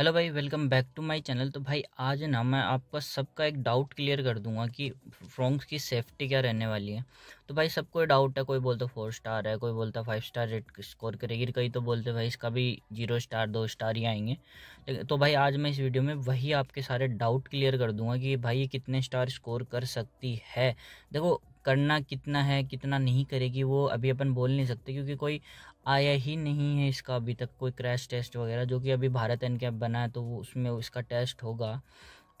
hello भाई welcome back to my channel तो भाई आज ना मैं आपका सबका एक डाउट क्लियर कर दूंगा कि फ्रॉन्क्स की सेफ्टी क्या रहने वाली है तो भाई सबको डाउट है कोई बोलता फोर स्टार है कोई बोलता फाइव स्टार रेट स्कोर करेगी कई तो बोलते भाई इसका भी जीरो स्टार दो स्टार ही आएंगे तो भाई आज मैं इस वीडियो में वही आपके सारे डाउट क्लियर कर दूंगा कि भाई ये कितने स्टार स्कोर कर सकती है देखो करना कितना है कितना नहीं करेगी वो अभी अपन बोल नहीं सकते क्योंकि कोई आया ही नहीं है इसका अभी तक कोई क्रैश टेस्ट वगैरह जो कि अभी भारत एन कैप बना है तो वो उसमें इसका टेस्ट होगा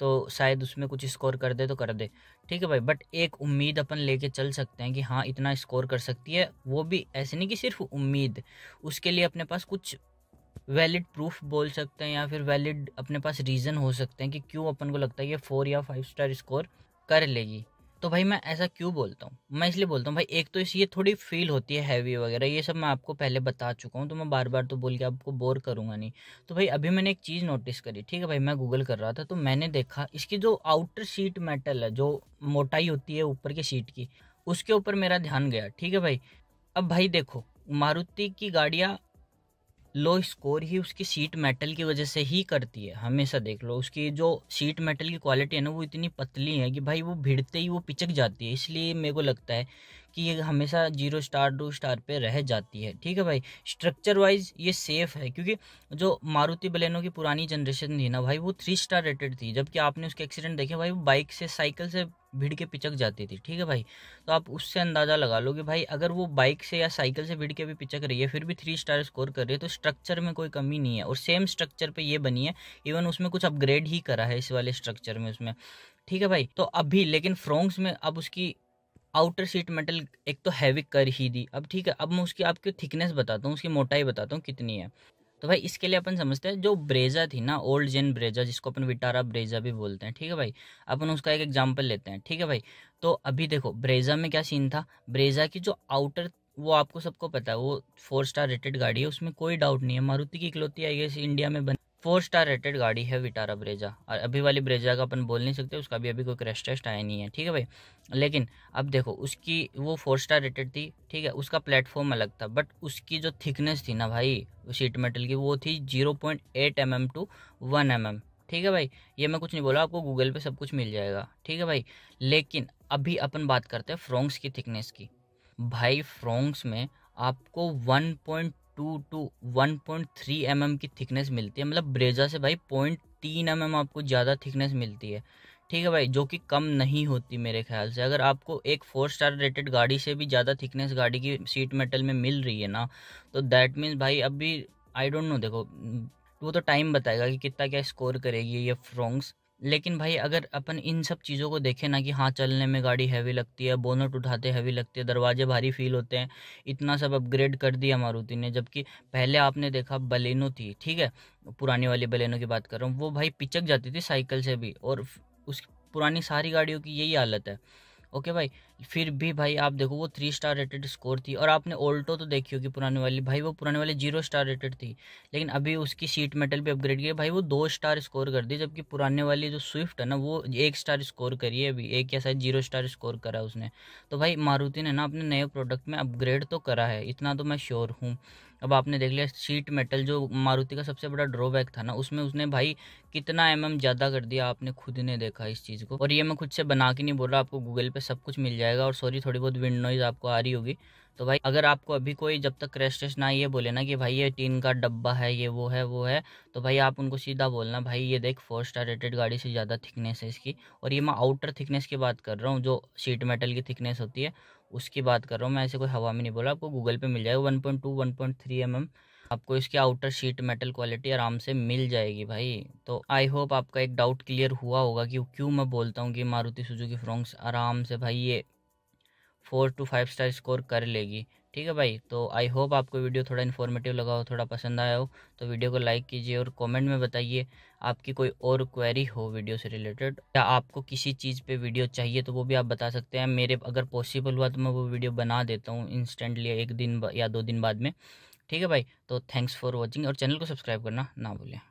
तो शायद उसमें कुछ स्कोर कर दे तो कर दे ठीक है भाई बट एक उम्मीद अपन लेके चल सकते हैं कि हाँ इतना स्कोर कर सकती है वो भी ऐसे नहीं कि सिर्फ उम्मीद उसके लिए अपने पास कुछ वैलिड प्रूफ बोल सकते हैं या फिर वैलिड अपने पास रीज़न हो सकते हैं कि क्यों अपन को लगता है ये फोर या फाइव स्टार स्कोर कर लेगी तो भाई मैं ऐसा क्यों बोलता हूँ मैं इसलिए बोलता हूँ भाई एक तो इस ये थोड़ी फील होती है हैवी वगैरह ये सब मैं आपको पहले बता चुका हूँ तो मैं बार बार तो बोल के आपको बोर करूँगा नहीं तो भाई अभी मैंने एक चीज़ नोटिस करी ठीक है भाई मैं गूगल कर रहा था तो मैंने देखा इसकी जो आउटर सीट मेटल है जो मोटाई होती है ऊपर की सीट की उसके ऊपर मेरा ध्यान गया ठीक है भाई अब भाई देखो मारुति की गाड़ियाँ लो स्कोर ही उसकी सीट मेटल की वजह से ही करती है हमेशा देख लो उसकी जो सीट मेटल की क्वालिटी है ना वो इतनी पतली है कि भाई वो भिड़ते ही वो पिचक जाती है इसलिए मेरे को लगता है कि ये हमेशा जीरो स्टार टू स्टार पे रह जाती है ठीक है भाई स्ट्रक्चर वाइज ये सेफ है क्योंकि जो मारुति बलेनो की पुरानी जनरेशन थी ना भाई वो थ्री स्टार रेटेड थी जबकि आपने उसके एक्सीडेंट देखे भाई वो बाइक से साइकिल से भिड़ के पिचक जाती थी ठीक है भाई तो आप उससे अंदाज़ा लगा लो कि भाई अगर वो बाइक से या साइकिल से भिड़ के भी पिचक रही है फिर भी थ्री स्टार स्कोर कर रही है तो स्ट्रक्चर में कोई कमी नहीं है और सेम स्ट्रक्चर पे ये बनी है इवन उसमें कुछ अपग्रेड ही करा है इस वाले स्ट्रक्चर में उसमें ठीक है भाई तो अभी लेकिन फ्रोंग्स में अब उसकी आउटर शीट मेटल एक तो हैवी कर ही दी अब ठीक है अब मैं उसकी आपकी थिकनेस बताता हूँ उसकी मोटाई बताता हूँ कितनी है तो भाई इसके लिए अपन समझते हैं जो ब्रेजा थी ना ओल्ड जेन ब्रेजा जिसको अपन विटारा ब्रेजा भी बोलते हैं ठीक है भाई अपन उसका एक एग्जाम्पल लेते हैं ठीक है भाई तो अभी देखो ब्रेजा में क्या सीन था ब्रेजा की जो आउटर वो आपको सबको पता है वो फोर स्टार रेटेड गाड़ी है उसमें कोई डाउट नहीं है मारुति की इकलौती आई गेस इंडिया में बनी फोर स्टार रेटेड गाड़ी है विटारा ब्रेजा और अभी वाली ब्रेजा का अपन बोल नहीं सकते उसका भी अभी कोई क्रैश टेस्ट आया नहीं है ठीक है भाई लेकिन अब देखो उसकी वो फोर स्टार रेटेड थी ठीक है उसका प्लेटफॉर्म अलग था बट उसकी जो थिकनेस थी ना भाई सीट मेटल की वो थी zero point eight M M to one M M ठीक है भाई ये मैं कुछ नहीं बोला आपको गूगल पर सब कुछ मिल जाएगा ठीक है भाई लेकिन अभी अपन बात करते हैं फ्रोंग्स की थिकनेस की भाई फ्रोंग्स में आपको point two two one point three M M की थिकनेस मिलती है मतलब ब्रेजा से भाई पॉइंट तीन एम एम आपको ज़्यादा थिकनेस मिलती है ठीक है भाई जो कि कम नहीं होती मेरे ख्याल से अगर आपको एक फोर स्टार रेटेड गाड़ी से भी ज़्यादा थिकनेस गाड़ी की सीट मेटल में मिल रही है ना तो दैट मीन्स भाई अभी आई डोंट नो देखो वो तो टाइम बताएगा कि कितना क्या स्कोर करेगी ये फ्रोंग्स लेकिन भाई अगर अपन इन सब चीज़ों को देखें ना कि हाँ चलने में गाड़ी हैवी लगती है बोनट उठाते हैवी लगती है दरवाजे भारी फील होते हैं इतना सब अपग्रेड कर दिया मारुति ने जबकि पहले आपने देखा बलेनो थी ठीक है पुरानी वाली बलेनो की बात कर रहा हूँ वो भाई पिचक जाती थी साइकिल से भी और उस पुरानी सारी गाड़ियों की यही हालत है ओके भाई फिर भी भाई आप देखो वो थ्री स्टार रेटेड स्कोर थी और आपने ओल्टो तो देखी होगी पुराने वाली भाई वो पुराने वाली जीरो स्टार रेटेड थी लेकिन अभी उसकी सीट मेटल भी अपग्रेड किया भाई वो दो स्टार स्कोर कर दी जबकि पुराने वाली जो स्विफ्ट है ना वो एक स्टार स्कोर करी है अभी एक या शायद जीरो स्टार स्कोर करा उसने तो भाई मारुति ने ना अपने नए प्रोडक्ट में अपग्रेड तो करा है इतना तो मैं श्योर हूँ अब आपने देख लिया शीट मेटल जो मारुति का सबसे बड़ा ड्रॉबैक था ना उसमें उसने भाई कितना एम mm ज़्यादा कर दिया आपने खुद ने देखा इस चीज़ को और ये मैं खुद से बना के नहीं बोल रहा आपको गूगल पे सब कुछ मिल जाएगा और सॉरी थोड़ी बहुत विंड नॉइज़ आपको आ रही होगी तो भाई अगर आपको अभी कोई जब तक क्रैश टेस्ट ना ये बोले ना कि भाई ये टीन का डब्बा है ये वो है वो है तो भाई आप उनको सीधा बोलना भाई ये देख फोर स्टार रेटेड गाड़ी से ज़्यादा थिकनेस है इसकी और ये मैं आउटर थिकनेस की बात कर रहा हूँ जो शीट मेटल की थिकनेस होती है उसकी बात कर रहा हूँ मैं ऐसे कोई हवा में नहीं बोला आपको गूगल पे मिल जाएगा one point two one point three M M आपको इसकी आउटर शीट मेटल क्वालिटी आराम से मिल जाएगी भाई तो आई होप आपका एक डाउट क्लियर हुआ होगा कि क्यों मैं बोलता हूँ कि मारुति सुजुकी फ्रोंक्स आराम से भाई ये four two five star score कर लेगी ठीक है भाई तो आई होप आपको वीडियो थोड़ा इन्फॉर्मेटिव लगा हो थोड़ा पसंद आया हो तो वीडियो को लाइक कीजिए और कमेंट में बताइए आपकी कोई और क्वेरी हो वीडियो से रिलेटेड या आपको किसी चीज़ पे वीडियो चाहिए तो वो भी आप बता सकते हैं मेरे अगर पॉसिबल हुआ तो मैं वो वीडियो बना देता हूँ इंस्टेंटली एक दिन या दो दिन बाद में ठीक है भाई तो थैंक्स फॉर वॉचिंग और चैनल को सब्सक्राइब करना ना भूलें